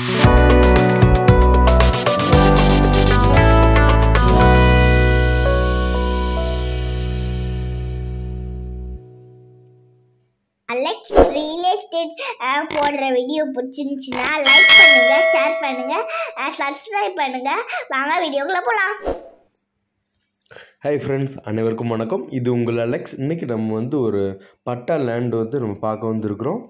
Alex real estate போடுற video பிடிச்சிருந்துச்சுன்னா like பண்ணுங்க ஷேர் பண்ணுங்க சப்ஸ்கிரைப் பண்ணுங்க வாங்க வீடியோக்குள்ளே போகலாம் ஹாய் ஃப்ரெண்ட்ஸ் அனைவருக்கும் வணக்கம் இது உங்கள் அலெக்ஸ் இன்றைக்கி நம்ம வந்து ஒரு பட்டா லேண்ட் வந்து நம்ம பார்க்க வந்திருக்கிறோம்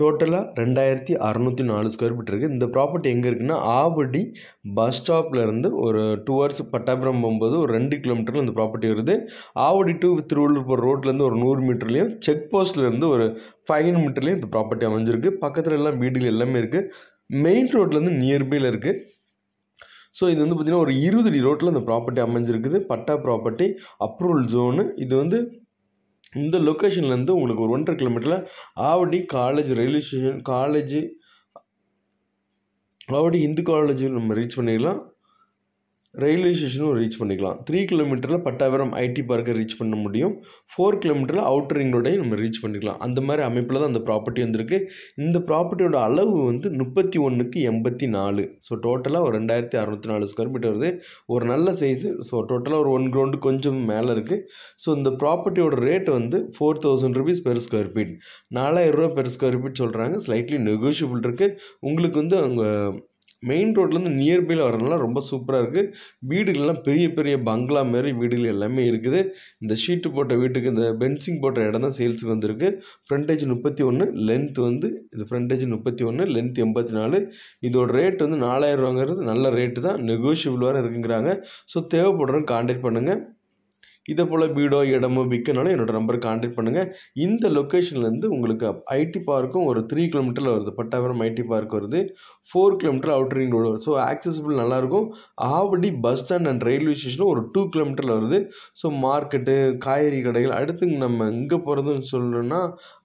டோட்டலாக ரெண்டாயிரத்தி அறநூற்றி நாலு ஸ்கொயர் ஃபீட் இருக்குது இந்த ப்ராப்பர்ட்டி எங்கே இருக்குன்னா ஆவடி பஸ் ஸ்டாப்லேருந்து ஒரு டூ ஹவர்ஸ் பட்டாபுரம் போகும்போது ஒரு ரெண்டு கிலோமீட்டரில் இந்த ப்ராப்பர்ட்டி வருது ஆவடி டு திருவள்ளூர் போகிற ரோட்லேருந்து ஒரு நூறு மீட்டர்லேயும் செக் போஸ்ட்லேருந்து ஒரு ஃபைவ் ஹண்ட்ரட் மீட்டர்லேயும் இந்த ப்ராப்பர்ட்டி அமைஞ்சிருக்கு பக்கத்தில் எல்லாம் வீடுகள் எல்லாமே இருக்குது மெயின் ரோட்லேருந்து நியர்பையில் இருக்குது ஸோ இது வந்து பார்த்திங்கன்னா ஒரு இருபது அடி ரோட்டில் இந்த ப்ராப்பர்ட்டி அமைஞ்சிருக்குது பட்டா ப்ராப்பர்ட்டி அப்ரூவல் ஜோனு இது வந்து இந்த லொக்கேஷன்லேருந்து உங்களுக்கு ஒரு ஒன்றரை கிலோமீட்டரில் Avadi college railway station college Avadi Hindu college நம்ம ரீச் பண்ணிடலாம் ரயில்வே ஸ்டேஷனும் ரீச் பண்ணிக்கலாம் த்ரீ கிலோமீட்டரில் பட்டாவரம் ஐடி பார்க்கை ரீச் பண்ண முடியும் ஃபோர் கிலோமீட்டரில் அவுட்டர் ரிங் ரோடையும் நம்ம ரீச் பண்ணிக்கலாம் அந்த மாதிரி அமைப்பில் தான் அந்த ப்ராப்பர்ட்டி வந்திருக்கு இந்த ப்ராப்பர்ட்டியோட அளவு வந்து முப்பத்தி ஒன்றுக்கு எண்பத்தி நாலு ஸோ டோட்டலாக ஒரு ரெண்டாயிரத்தி அறுபத்தி நாலு ஸ்கொயர் மீட்டர் வருது ஒரு நல்ல சைஸு ஸோ டோட்டலாக ஒரு ஒன் க்ரௌண்டு கொஞ்சம் மேலே இருக்குது ஸோ இந்த ப்ராப்பர்ட்டியோட ரேட் வந்து four thousand rupees per square feet நாலாயிரம் ரூபா பெர் ஸ்கொயர் ஃபீட் சொல்கிறாங்க ஸ்லைட்லி நெகோஷியபிள் இருக்குது உங்களுக்கு வந்து அவங்க மெயின் ரோட்லேருந்து நியர்பையில் வரதுனால ரொம்ப சூப்பராக இருக்குது வீடுகள்லாம் பெரிய பெரிய பங்களா மாரி வீடுகள் எல்லாமே இருக்குது இந்த ஷீட்டு போட்ட வீட்டுக்கு இந்த பென்சிங் போட்ட இடம் தான் சேல்ஸுக்கு வந்திருக்கு ஃப்ரண்டேஜ் முப்பத்தி ஒன்று லென்த் வந்து இந்த ஃப்ரண்டேஜ் முப்பத்தி ஒன்று லென்த் எண்பத்தி நாலு இதோட ரேட் வந்து நாலாயிரம் ரூபாங்கிறது நல்ல ரேட்டு தான் நெகோஷியபிள் வர இருக்குங்கிறாங்க ஸோ தேவைப்படுறோம் கான்டாக்ட் பண்ணுங்கள் இதே போல் வீடோ இடமோ விற்கனாலும் என்னோடய நம்பர் காண்டாக்ட் பண்ணுங்கள் இந்த லொக்கேஷன்லேருந்து உங்களுக்கு ஐடி பார்க்கும் ஒரு த்ரீ கிலோமீட்டரில் வருது பட்டாபுரம் ஐடி பார்க் வருது four kilometer out ring road so accessible நல்லாயிருக்கும் Avadi bus stand and railway ஸ்டேஷனும் ஒரு டூ கிலோமீட்டரில் வருது ஸோ மார்க்கெட்டு காய்கறி கடைகள் அடுத்து நம்ம எங்கே போகிறதுன்னு சொல்லணும்னா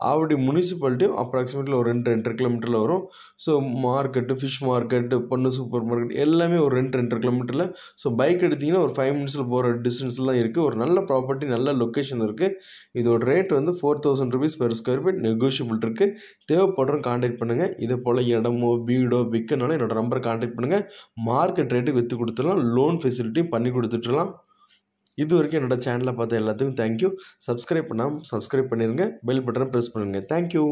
ஆவடி முனிசிபாலிட்டியும் அப்ராக்சிமேட்லி ஒரு ரெண்டு ரெண்டரை கிலோமீட்டரில் வரும் ஸோ மார்க்கெட்டு ஃபிஷ் மார்க்கெட்டு பொண்ணு சூப்பர் மார்க்கெட் எல்லாமே ஒரு ரெண்டு ரெண்டரை கிலோமீட்டரில் ஸோ பைக் எடுத்திங்கன்னா ஒரு ஃபைவ் மினிட்ஸில் போகிற டிஸ்டன்ஸில் தான் இருக்குது ஒரு நல்ல நல்ல ப்ராப்பர்ட்டி நல்ல லொக்கேஷன் இருக்குது இதோட ரேட் வந்து four thousand rupees per square feet negotiable இருக்குது தேவைப்படுறோம் காண்டாக்ட் பண்ணுங்கள் இதே போல் இடமோ வீடோ விற்கனாலும் என்னோடய நம்பரை காண்டாக்ட் பண்ணுங்கள் மார்க்கெட் ரேட்டுக்கு விற்று கொடுத்துடலாம் லோன் ஃபெசிலிட்டியும் பண்ணி கொடுத்துட்டுலாம் இது வரைக்கும் என்னோடய சேனலை பார்த்த எல்லாத்துக்கும் தேங்க்யூ சப்ஸ்கிரைப் பண்ணாமல் சப்ஸ்கிரைப் பண்ணிடுங்க பெல் பட்டனை ப்ரெஸ் பண்ணுங்கள் தேங்க்யூ